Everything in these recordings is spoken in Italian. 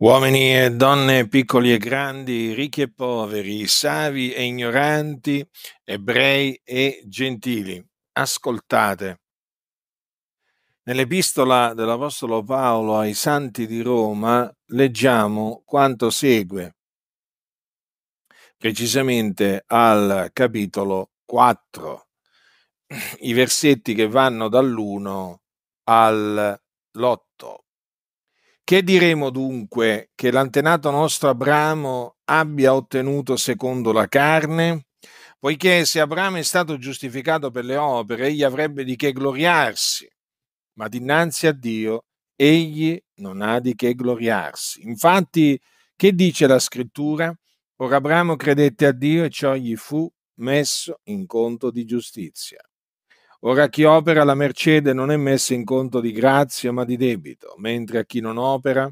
Uomini e donne, piccoli e grandi, ricchi e poveri, savi e ignoranti, ebrei e gentili, ascoltate. Nell'epistola dell'Apostolo Paolo ai Santi di Roma leggiamo quanto segue, precisamente al capitolo 4, i versetti che vanno dall'1 all'otto. Che diremo dunque che l'antenato nostro Abramo abbia ottenuto secondo la carne? Poiché se Abramo è stato giustificato per le opere, egli avrebbe di che gloriarsi, ma dinanzi a Dio egli non ha di che gloriarsi. Infatti, che dice la scrittura? Ora Abramo credette a Dio e ciò gli fu messo in conto di giustizia. Ora chi opera la mercede non è messo in conto di grazia ma di debito, mentre a chi non opera,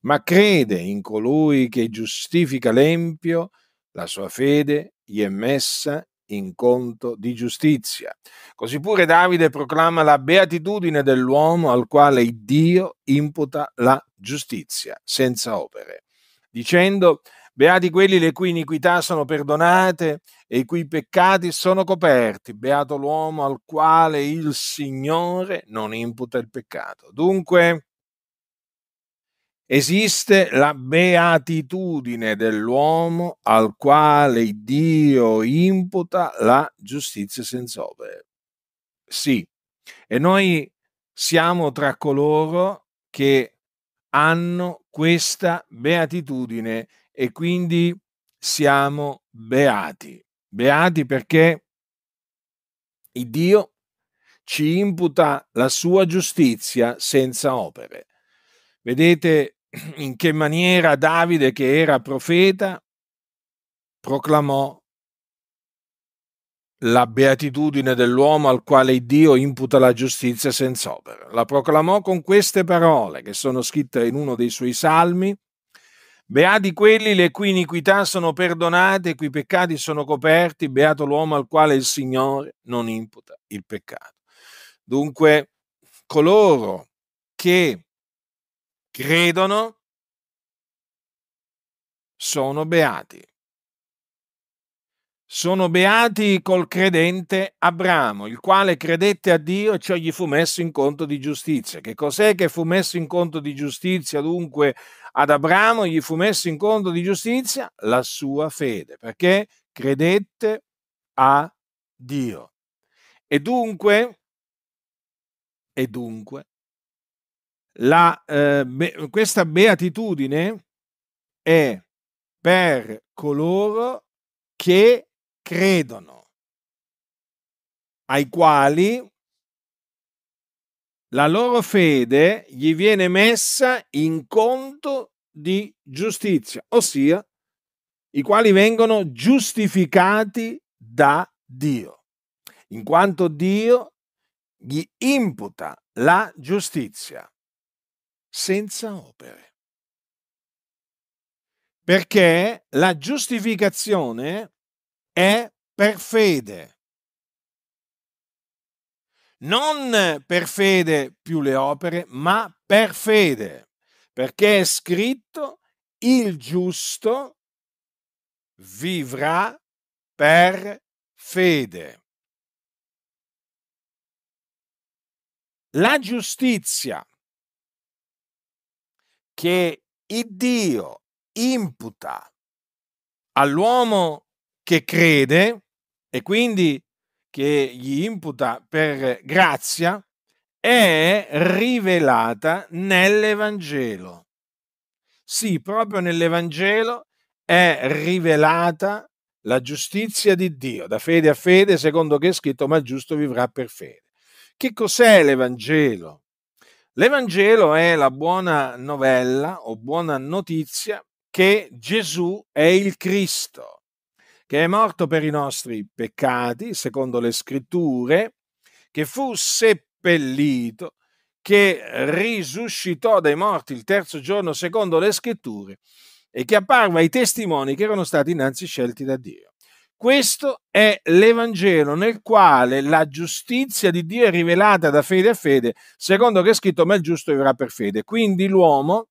ma crede in colui che giustifica l'empio, la sua fede gli è messa in conto di giustizia. Così pure Davide proclama la beatitudine dell'uomo al quale Dio imputa la giustizia senza opere, dicendo Beati quelli le cui iniquità sono perdonate e i cui peccati sono coperti. Beato l'uomo al quale il Signore non imputa il peccato. Dunque, esiste la beatitudine dell'uomo al quale Dio imputa la giustizia senza opere. Sì, e noi siamo tra coloro che hanno questa beatitudine e quindi siamo beati. Beati perché il Dio ci imputa la sua giustizia senza opere. Vedete in che maniera Davide, che era profeta, proclamò la beatitudine dell'uomo al quale Dio imputa la giustizia senza opere. La proclamò con queste parole che sono scritte in uno dei suoi salmi, Beati quelli le cui iniquità sono perdonate, i cui peccati sono coperti, beato l'uomo al quale il Signore non imputa il peccato. Dunque, coloro che credono sono beati. Sono beati col credente Abramo, il quale credette a Dio e ciò gli fu messo in conto di giustizia. Che cos'è che fu messo in conto di giustizia dunque ad Abramo? Gli fu messo in conto di giustizia la sua fede, perché credette a Dio. E dunque, e dunque la, eh, be- questa beatitudine è per coloro che credono, ai quali la loro fede gli viene messa in conto di giustizia, ossia i quali vengono giustificati da Dio, in quanto Dio gli imputa la giustizia senza opere. Perché la giustificazione è per fede. Non per fede più le opere, ma per fede, perché è scritto il giusto vivrà per fede. La giustizia che Dio imputa all'uomo che crede e quindi che gli imputa per grazia è rivelata nell'Evangelo. Sì, proprio nell'Evangelo è rivelata la giustizia di Dio, da fede a fede, secondo che è scritto, ma il giusto vivrà per fede. Che cos'è l'Evangelo? L'Evangelo è la buona novella o buona notizia che Gesù è il Cristo che è morto per i nostri peccati, secondo le scritture, che fu seppellito, che risuscitò dai morti il terzo giorno, secondo le scritture, e che apparve ai testimoni che erano stati innanzi scelti da Dio. Questo è l'Evangelo nel quale la giustizia di Dio è rivelata da fede a fede, secondo che è scritto, ma il giusto vivrà per fede. Quindi l'uomo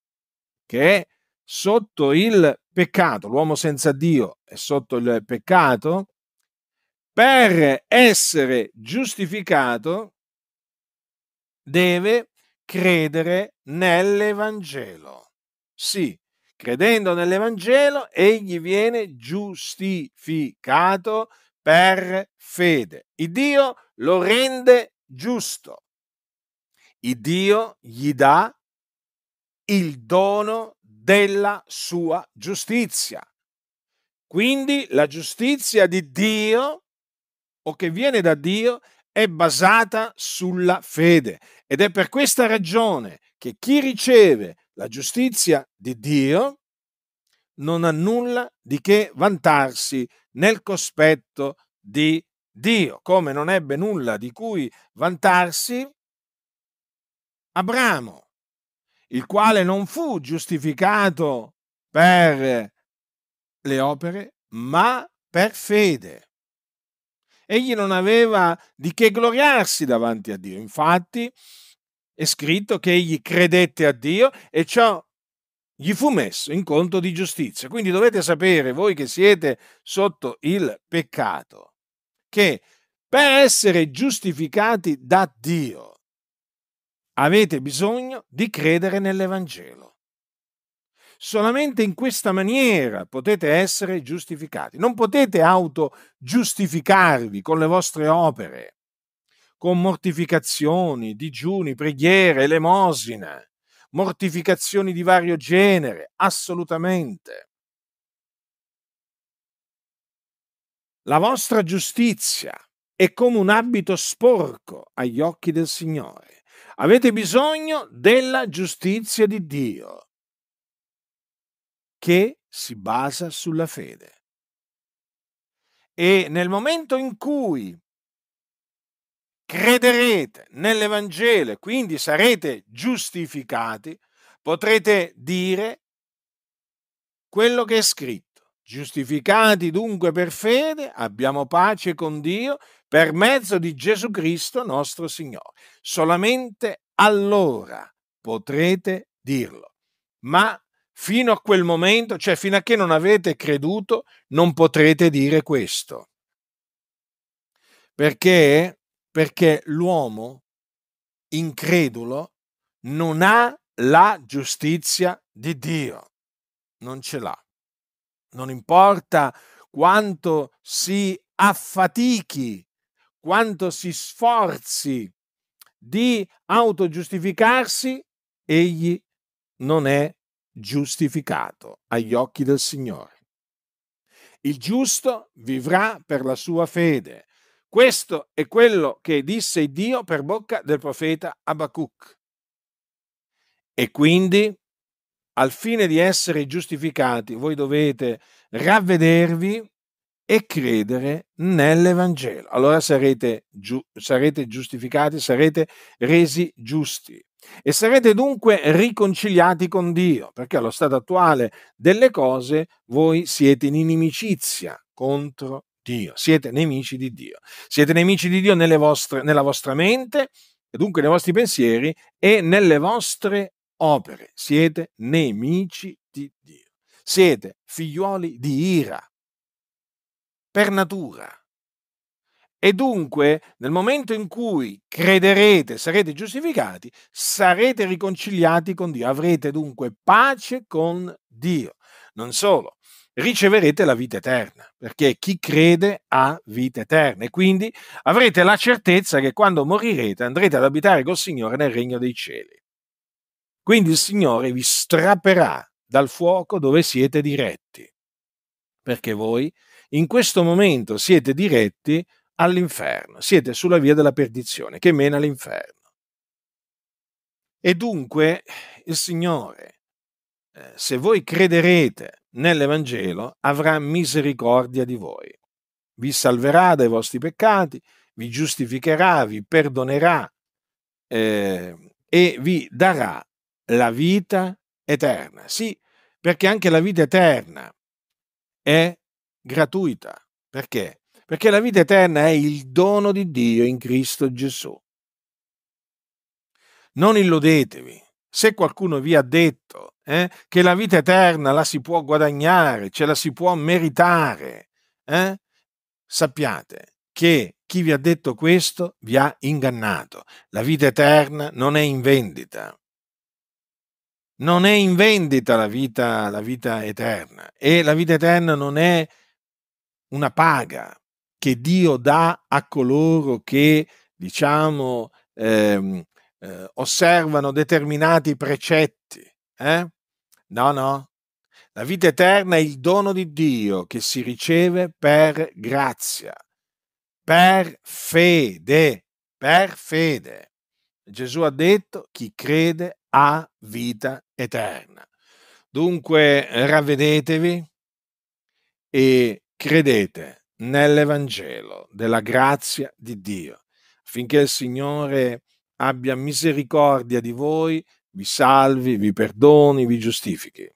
che è sotto il peccato, l'uomo senza Dio, è sotto il peccato, per essere giustificato deve credere nell'Evangelo. Sì, credendo nell'Evangelo, egli viene giustificato per fede. Il Dio lo rende giusto. Il Dio gli dà il dono della sua giustizia. Quindi la giustizia di Dio o che viene da Dio è basata sulla fede ed è per questa ragione che chi riceve la giustizia di Dio non ha nulla di che vantarsi nel cospetto di Dio, come non ebbe nulla di cui vantarsi Abramo, il quale non fu giustificato per le opere, ma per fede. Egli non aveva di che gloriarsi davanti a Dio. Infatti è scritto che egli credette a Dio e ciò gli fu messo in conto di giustizia. Quindi dovete sapere, voi che siete sotto il peccato, che per essere giustificati da Dio avete bisogno di credere nell'Evangelo. Solamente in questa maniera potete essere giustificati. Non potete autogiustificarvi con le vostre opere, con mortificazioni, digiuni, preghiere, elemosina, mortificazioni di vario genere, assolutamente. La vostra giustizia è come un abito sporco agli occhi del Signore. Avete bisogno della giustizia di Dio che si basa sulla fede. E nel momento in cui crederete nell'Evangelo e quindi sarete giustificati, potrete dire quello che è scritto. Giustificati dunque per fede, abbiamo pace con Dio per mezzo di Gesù Cristo nostro Signore. Solamente allora potrete dirlo. Ma Fino a quel momento, cioè fino a che non avete creduto, non potrete dire questo. Perché? Perché l'uomo incredulo non ha la giustizia di Dio. Non ce l'ha. Non importa quanto si affatichi, quanto si sforzi di autogiustificarsi, egli non è giustificato agli occhi del Signore. Il giusto vivrà per la sua fede. Questo è quello che disse Dio per bocca del profeta Abacuc. E quindi, al fine di essere giustificati, voi dovete ravvedervi e credere nell'Evangelo. Allora sarete, giu- sarete giustificati, sarete resi giusti. E sarete dunque riconciliati con Dio, perché allo stato attuale delle cose voi siete in inimicizia contro Dio, siete nemici di Dio. Siete nemici di Dio vostre, nella vostra mente, e dunque nei vostri pensieri e nelle vostre opere. Siete nemici di Dio. Siete figliuoli di ira, per natura. E dunque, nel momento in cui crederete, sarete giustificati, sarete riconciliati con Dio, avrete dunque pace con Dio. Non solo, riceverete la vita eterna, perché chi crede ha vita eterna e quindi avrete la certezza che quando morirete andrete ad abitare col Signore nel regno dei cieli. Quindi il Signore vi strapperà dal fuoco dove siete diretti, perché voi in questo momento siete diretti all'inferno, siete sulla via della perdizione che mena all'inferno. E dunque il Signore, eh, se voi crederete nell'Evangelo, avrà misericordia di voi, vi salverà dai vostri peccati, vi giustificherà, vi perdonerà eh, e vi darà la vita eterna. Sì, perché anche la vita eterna è gratuita, perché perché la vita eterna è il dono di Dio in Cristo Gesù. Non illudetevi, se qualcuno vi ha detto eh, che la vita eterna la si può guadagnare, ce la si può meritare, eh, sappiate che chi vi ha detto questo vi ha ingannato. La vita eterna non è in vendita. Non è in vendita la vita, la vita eterna e la vita eterna non è una paga, che Dio dà a coloro che, diciamo, ehm, eh, osservano determinati precetti. Eh? No, no. La vita eterna è il dono di Dio che si riceve per grazia, per fede, per fede. Gesù ha detto chi crede ha vita eterna. Dunque ravvedetevi e credete nell'Evangelo della grazia di Dio, affinché il Signore abbia misericordia di voi, vi salvi, vi perdoni, vi giustifichi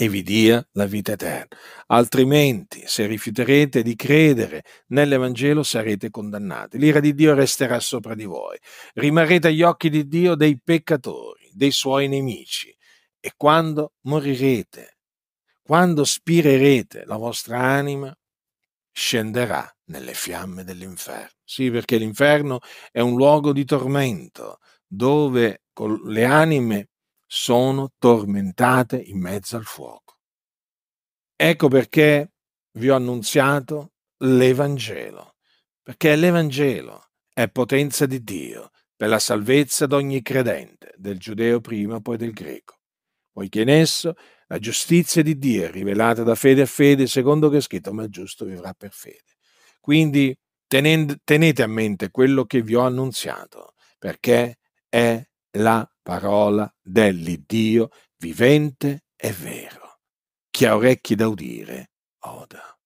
e vi dia la vita eterna. Altrimenti, se rifiuterete di credere nell'Evangelo, sarete condannati. L'ira di Dio resterà sopra di voi. Rimarrete agli occhi di Dio dei peccatori, dei suoi nemici. E quando morirete, quando spirerete, la vostra anima scenderà nelle fiamme dell'inferno. Sì, perché l'inferno è un luogo di tormento dove le anime sono tormentate in mezzo al fuoco. Ecco perché vi ho annunziato l'Evangelo, perché l'Evangelo è potenza di Dio per la salvezza di ogni credente, del giudeo prima, poi del greco, poiché in esso la giustizia di Dio è rivelata da fede a fede, secondo che è scritto, ma il giusto vivrà per fede. Quindi tened- tenete a mente quello che vi ho annunziato, perché è la parola dell'Iddio vivente e vero. Chi ha orecchi da udire, oda.